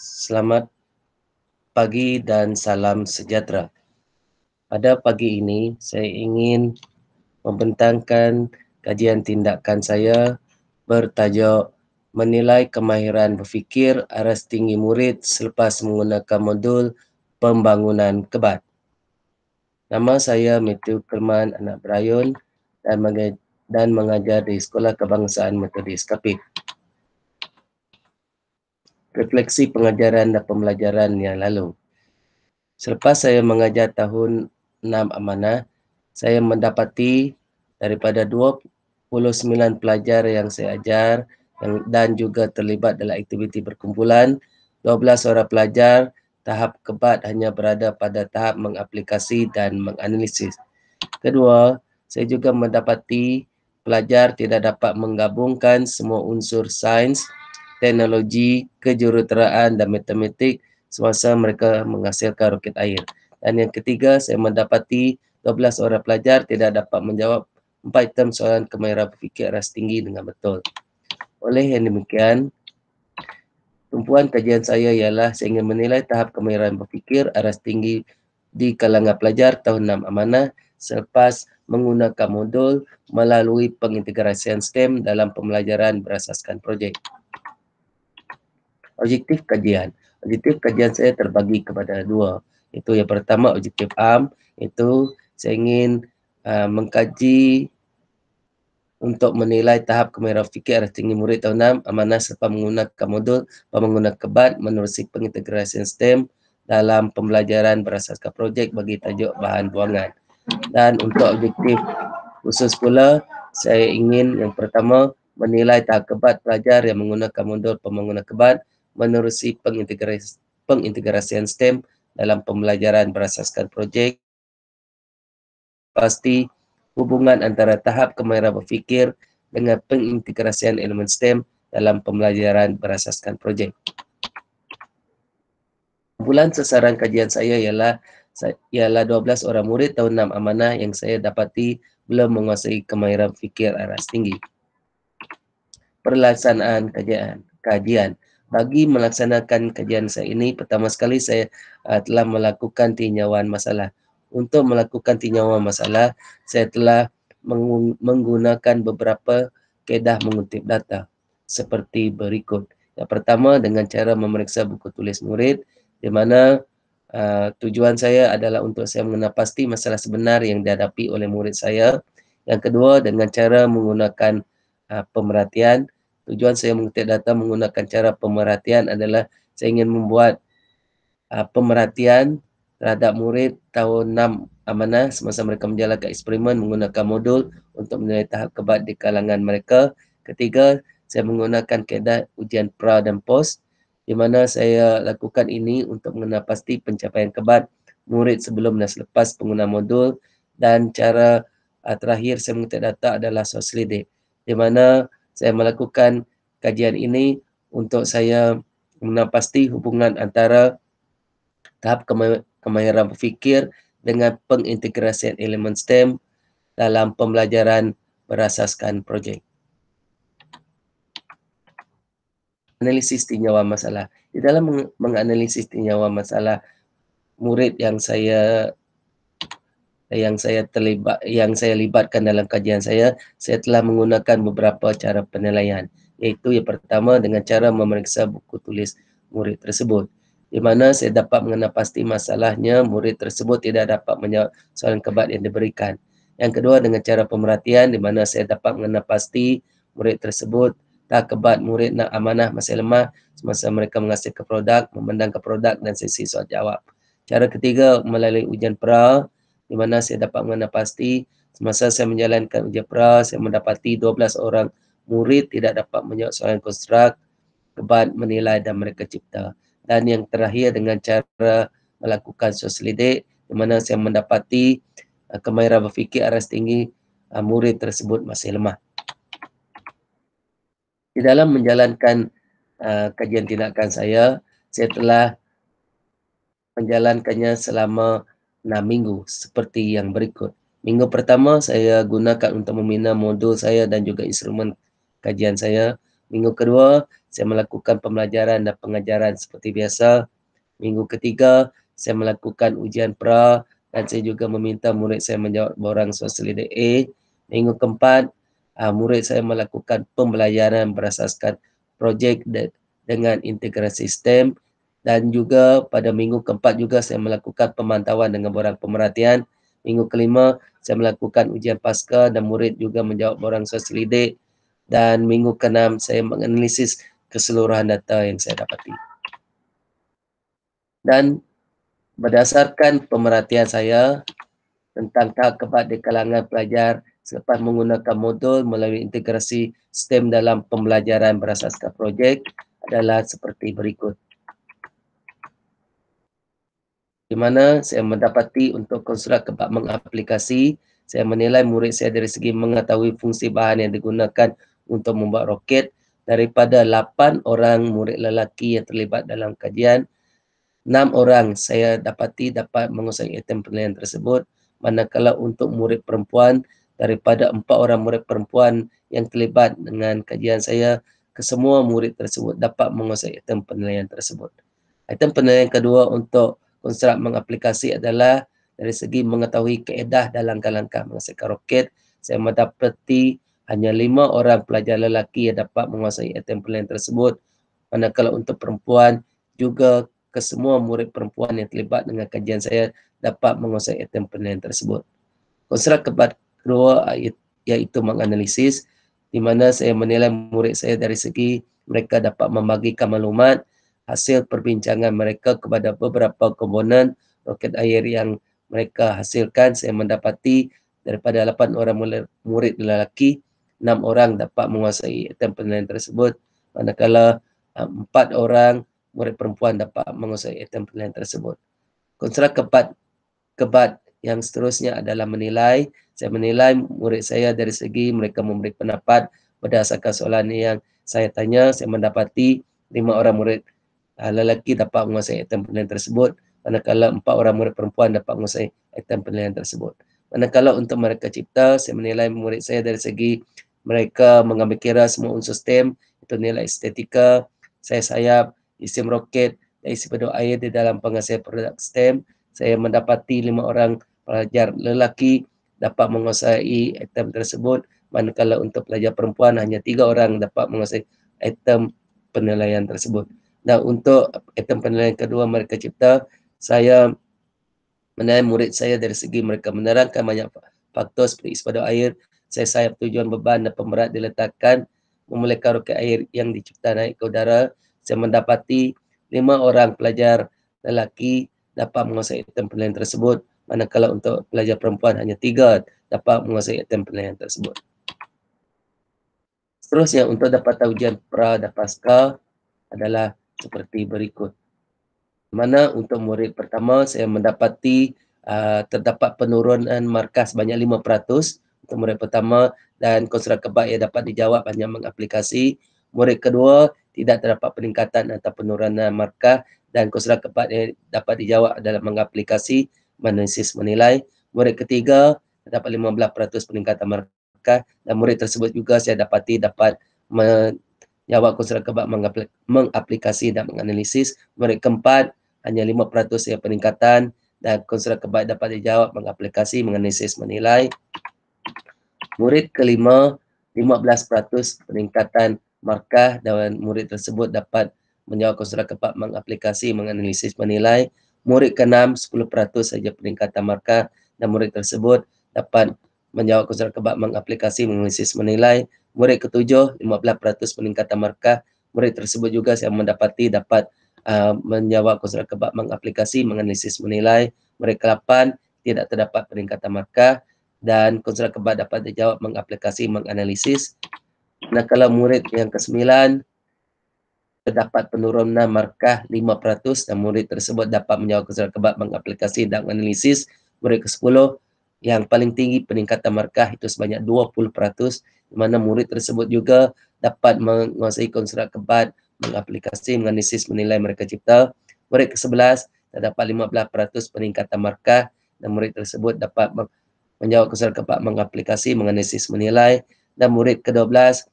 Selamat pagi dan salam sejahtera. Pada pagi ini, saya ingin membentangkan kajian tindakan saya bertajuk Menilai Kemahiran Berfikir Aras Tinggi Murid Selepas Menggunakan Modul Pembangunan Kebat. Nama saya Matthew Kerman, anak Brayon dan mengajar di Sekolah Kebangsaan Metodis Kapit refleksi pengajaran dan pembelajaran yang lalu. Selepas saya mengajar tahun 6 amanah, saya mendapati daripada 29 pelajar yang saya ajar dan juga terlibat dalam aktiviti berkumpulan, 12 orang pelajar tahap kebat hanya berada pada tahap mengaplikasi dan menganalisis. Kedua, saya juga mendapati pelajar tidak dapat menggabungkan semua unsur sains, teknologi kejuruteraan dan matematik semasa mereka menghasilkan roket air. Dan yang ketiga, saya mendapati 12 orang pelajar tidak dapat menjawab empat item soalan kemahiran berfikir ras tinggi dengan betul. Oleh yang demikian, tumpuan kajian saya ialah saya ingin menilai tahap kemahiran berfikir aras tinggi di kalangan pelajar tahun 6 amanah selepas menggunakan modul melalui pengintegrasian STEM dalam pembelajaran berasaskan projek objektif kajian. Objektif kajian saya terbagi kepada dua. Itu yang pertama objektif am itu saya ingin uh, mengkaji untuk menilai tahap kemahiran fikir arah tinggi murid tahun 6 amanah serta menggunakan modul menggunakan kebat menerusi pengintegrasian STEM dalam pembelajaran berasaskan projek bagi tajuk bahan buangan. Dan untuk objektif khusus pula, saya ingin yang pertama menilai tahap kebat pelajar yang menggunakan modul pembangunan kebat menerusi pengintegrasian STEM dalam pembelajaran berasaskan projek. Pasti hubungan antara tahap kemahiran berfikir dengan pengintegrasian elemen STEM dalam pembelajaran berasaskan projek. Bulan sasaran kajian saya ialah ialah 12 orang murid tahun 6 amanah yang saya dapati belum menguasai kemahiran fikir aras tinggi. Perlaksanaan kajian. kajian bagi melaksanakan kajian saya ini pertama sekali saya uh, telah melakukan tinjauan masalah untuk melakukan tinjauan masalah saya telah menggunakan beberapa kaedah mengutip data seperti berikut yang pertama dengan cara memeriksa buku tulis murid di mana uh, tujuan saya adalah untuk saya mengenal pasti masalah sebenar yang dihadapi oleh murid saya yang kedua dengan cara menggunakan uh, pemerhatian Tujuan saya mengetik data menggunakan cara pemerhatian adalah saya ingin membuat uh, pemerhatian terhadap murid tahun 6 amanah semasa mereka menjalankan eksperimen menggunakan modul untuk menilai tahap kebat di kalangan mereka. Ketiga, saya menggunakan kaedah ujian pra dan post di mana saya lakukan ini untuk mengenal pasti pencapaian kebat murid sebelum dan selepas pengguna modul dan cara uh, terakhir saya mengetik data adalah socially day di mana saya melakukan kajian ini untuk saya mengenalpasti hubungan antara tahap kemahiran berfikir dengan pengintegrasian elemen STEM dalam pembelajaran berasaskan projek. Analisis tinjauan masalah. Di dalam menganalisis tinjauan masalah, murid yang saya yang saya terlibat yang saya libatkan dalam kajian saya saya telah menggunakan beberapa cara penilaian iaitu yang pertama dengan cara memeriksa buku tulis murid tersebut di mana saya dapat mengenal pasti masalahnya murid tersebut tidak dapat menjawab soalan kebat yang diberikan yang kedua dengan cara pemerhatian di mana saya dapat mengenal pasti murid tersebut tak kebat murid nak amanah masih lemah semasa mereka menghasilkan produk memandangkan produk dan sesi soal jawab cara ketiga melalui ujian peral di mana saya dapat mengenal pasti semasa saya menjalankan ujian pra, saya mendapati 12 orang murid tidak dapat menjawab soalan konstruk, kebat menilai dan mereka cipta. Dan yang terakhir dengan cara melakukan sosialidik, di mana saya mendapati uh, kemahiran berfikir aras tinggi uh, murid tersebut masih lemah. Di dalam menjalankan uh, kajian tindakan saya, saya telah menjalankannya selama 6 minggu seperti yang berikut. Minggu pertama saya gunakan untuk membina modul saya dan juga instrumen kajian saya. Minggu kedua saya melakukan pembelajaran dan pengajaran seperti biasa. Minggu ketiga saya melakukan ujian pra dan saya juga meminta murid saya menjawab borang sosial leader A. Minggu keempat ah, murid saya melakukan pembelajaran berasaskan projek dengan integrasi STEM dan juga pada minggu keempat juga saya melakukan pemantauan dengan borang pemerhatian. Minggu kelima saya melakukan ujian pasca dan murid juga menjawab borang sosial lidik. Dan minggu keenam saya menganalisis keseluruhan data yang saya dapati. Dan berdasarkan pemerhatian saya tentang tahap kebat di kalangan pelajar selepas menggunakan modul melalui integrasi STEM dalam pembelajaran berasaskan projek adalah seperti berikut di mana saya mendapati untuk konstruk kebab mengaplikasi, saya menilai murid saya dari segi mengetahui fungsi bahan yang digunakan untuk membuat roket daripada 8 orang murid lelaki yang terlibat dalam kajian, 6 orang saya dapati dapat menguasai item penilaian tersebut manakala untuk murid perempuan daripada 4 orang murid perempuan yang terlibat dengan kajian saya kesemua murid tersebut dapat menguasai item penilaian tersebut. Item penilaian kedua untuk konsep mengaplikasi adalah dari segi mengetahui keedah dalam langkah-langkah menghasilkan roket, saya mendapati hanya lima orang pelajar lelaki yang dapat menguasai item plan tersebut. Manakala untuk perempuan, juga kesemua murid perempuan yang terlibat dengan kajian saya dapat menguasai item plan tersebut. Konsep kedua iaitu menganalisis di mana saya menilai murid saya dari segi mereka dapat membagikan maklumat hasil perbincangan mereka kepada beberapa komponen roket air yang mereka hasilkan saya mendapati daripada 8 orang murid lelaki 6 orang dapat menguasai item penilaian tersebut manakala 4 eh, orang murid perempuan dapat menguasai item penilaian tersebut konstruk kebat kebat yang seterusnya adalah menilai saya menilai murid saya dari segi mereka memberi pendapat berdasarkan soalan yang saya tanya saya mendapati 5 orang murid uh, lelaki dapat menguasai item penilaian tersebut manakala empat orang murid perempuan dapat menguasai item penilaian tersebut manakala untuk mereka cipta saya menilai murid saya dari segi mereka mengambil kira semua unsur stem itu nilai estetika saya sayap isim roket dan isi penuh air di dalam penghasil produk stem saya mendapati lima orang pelajar lelaki dapat menguasai item tersebut manakala untuk pelajar perempuan hanya tiga orang dapat menguasai item penilaian tersebut. Dan untuk item penilaian kedua mereka cipta, saya menilai murid saya dari segi mereka menerangkan banyak faktor seperti sepadu air, saya sayap tujuan beban dan pemberat diletakkan, memulihkan roket air yang dicipta naik ke udara. Saya mendapati lima orang pelajar lelaki dapat menguasai item penilaian tersebut, manakala untuk pelajar perempuan hanya tiga dapat menguasai item penilaian tersebut. Seterusnya, untuk dapatan ujian pra dan pasca adalah seperti berikut. Mana untuk murid pertama saya mendapati uh, terdapat penurunan markas banyak 5% untuk murid pertama dan konsultan kebaik yang dapat dijawab hanya mengaplikasi. Murid kedua tidak terdapat peningkatan atau penurunan markah dan konsultan keempat yang dapat dijawab adalah mengaplikasi menesis menilai. Murid ketiga terdapat 15% peningkatan markah dan murid tersebut juga saya dapati dapat me- jawab kursus rakabat mengaplikasi dan menganalisis murid keempat hanya 5% yang peningkatan dan kursus rakabat dapat dijawab mengaplikasi menganalisis menilai murid kelima 15% peningkatan markah dan murid tersebut dapat menjawab kursus rakabat mengaplikasi menganalisis menilai murid keenam 10% saja peningkatan markah dan murid tersebut dapat menjawab kursus rakabat mengaplikasi menganalisis menilai murid ketujuh 15% peningkatan markah murid tersebut juga saya mendapati dapat uh, menjawab kuasa kebab mengaplikasi menganalisis menilai murid ke-8 tidak terdapat peningkatan markah dan kuasa kebab dapat dijawab mengaplikasi menganalisis nah kalau murid yang ke-9 terdapat penurunan markah 5% dan murid tersebut dapat menjawab kuasa kebab mengaplikasi dan menganalisis murid ke-10 yang paling tinggi peningkatan markah itu sebanyak 20% di mana murid tersebut juga dapat menguasai konstruk kebat, mengaplikasi, menganalisis, menilai mereka cipta. Murid ke-11 terdapat 15% peningkatan markah dan murid tersebut dapat menjawab konstruk kebat, mengaplikasi, menganalisis, menilai. Dan murid ke-12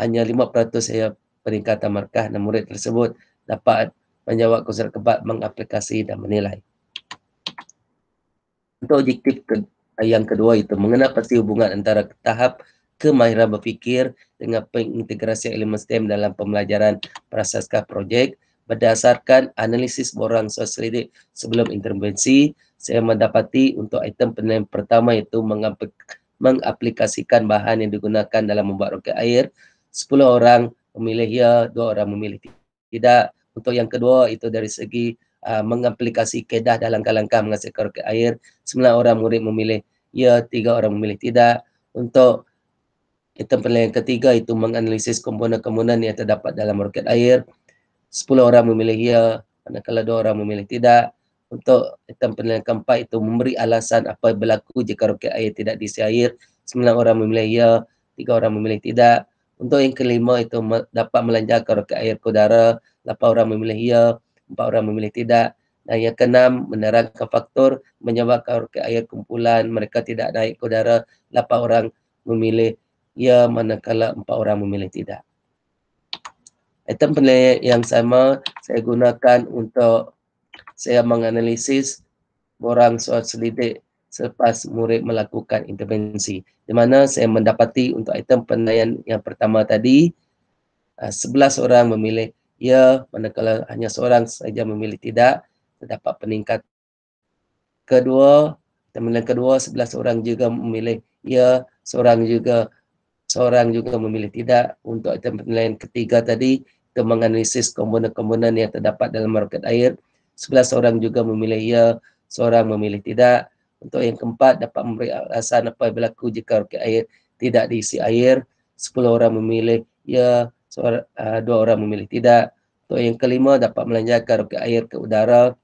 hanya 5% saya peningkatan markah dan murid tersebut dapat menjawab konsep kebat mengaplikasi dan menilai untuk objektif ke, eh, yang kedua itu mengenal pasti hubungan antara tahap kemahiran berfikir dengan pengintegrasi elemen STEM dalam pembelajaran prasaskah projek berdasarkan analisis borang sosialidik sebelum intervensi saya mendapati untuk item penilaian pertama itu mengaplikasikan bahan yang digunakan dalam membuat roket air 10 orang memilih ya, 2 orang memilih tidak untuk yang kedua itu dari segi uh, mengaplikasi kedah dalam kalangkah menghasilkan roket air. Sembilan orang murid memilih ya, tiga orang memilih tidak. Untuk item penilaian ketiga itu menganalisis komponen-komponen yang terdapat dalam roket air. Sepuluh orang memilih ya, manakala dua orang memilih tidak. Untuk item penilaian keempat itu memberi alasan apa yang berlaku jika roket air tidak diisi air. Sembilan orang memilih ya, tiga orang memilih tidak. Untuk yang kelima itu dapat melanjakan roket air ke udara. Lapan orang memilih ya, empat orang memilih tidak dan yang keenam menerangkan faktor menyebabkan rukyat air kumpulan mereka tidak naik ke udara lapan orang memilih ya manakala empat orang memilih tidak item penilaian yang sama saya gunakan untuk saya menganalisis borang suara selidik selepas murid melakukan intervensi di mana saya mendapati untuk item penilaian yang pertama tadi 11 ah, orang memilih ya manakala hanya seorang saja memilih tidak terdapat peningkat kedua tamilan kedua sebelas orang juga memilih ya seorang juga seorang juga memilih tidak untuk tamilan ketiga tadi itu menganalisis komponen-komponen yang terdapat dalam roket air sebelas orang juga memilih ya seorang memilih tidak untuk yang keempat dapat memberi alasan apa yang berlaku jika roket air tidak diisi air sepuluh orang memilih ya Uh, dua orang memilih tidak. Untuk yang kelima dapat melanjakan roket air ke udara.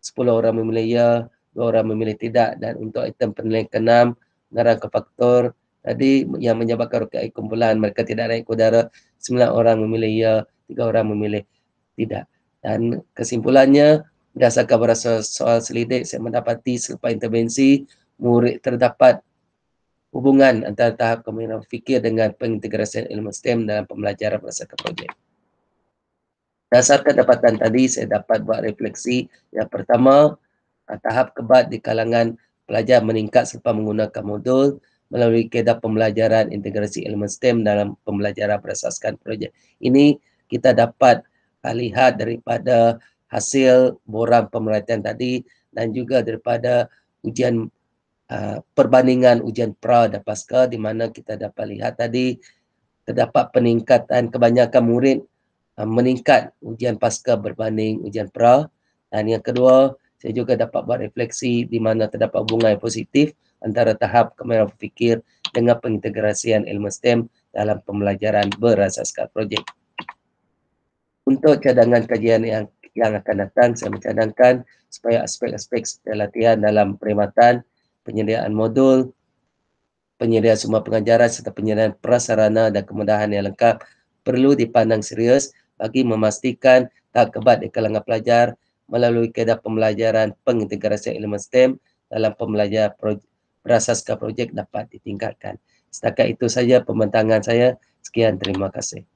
Sepuluh orang memilih ya, dua orang memilih tidak. Dan untuk item penilaian keenam, mengarang ke faktor. Tadi yang menyebabkan roket air kumpulan mereka tidak naik ke udara. Sembilan orang memilih ya, tiga orang memilih tidak. Dan kesimpulannya, berdasarkan berasa soal selidik, saya mendapati selepas intervensi, murid terdapat hubungan antara tahap kemahiran fikir dengan pengintegrasian ilmu STEM dalam pembelajaran berdasarkan projek. Berdasarkan dapatan tadi, saya dapat buat refleksi yang pertama, tahap kebat di kalangan pelajar meningkat selepas menggunakan modul melalui kedah pembelajaran integrasi elemen STEM dalam pembelajaran berasaskan projek. Ini kita dapat lihat daripada hasil borang pemerhatian tadi dan juga daripada ujian uh, perbandingan ujian pra dan pasca di mana kita dapat lihat tadi terdapat peningkatan kebanyakan murid uh, meningkat ujian pasca berbanding ujian pra dan yang kedua saya juga dapat buat refleksi di mana terdapat hubungan yang positif antara tahap kemerah fikir dengan pengintegrasian ilmu STEM dalam pembelajaran berasaskan projek. Untuk cadangan kajian yang yang akan datang, saya mencadangkan supaya aspek-aspek latihan dalam perkhidmatan penyediaan modul, penyediaan semua pengajaran serta penyediaan prasarana dan kemudahan yang lengkap perlu dipandang serius bagi memastikan tak kebat di kalangan pelajar melalui kaedah pembelajaran pengintegrasi elemen STEM dalam pembelajaran projek, berasaskan projek dapat ditingkatkan. Setakat itu saja pembentangan saya. Sekian, terima kasih.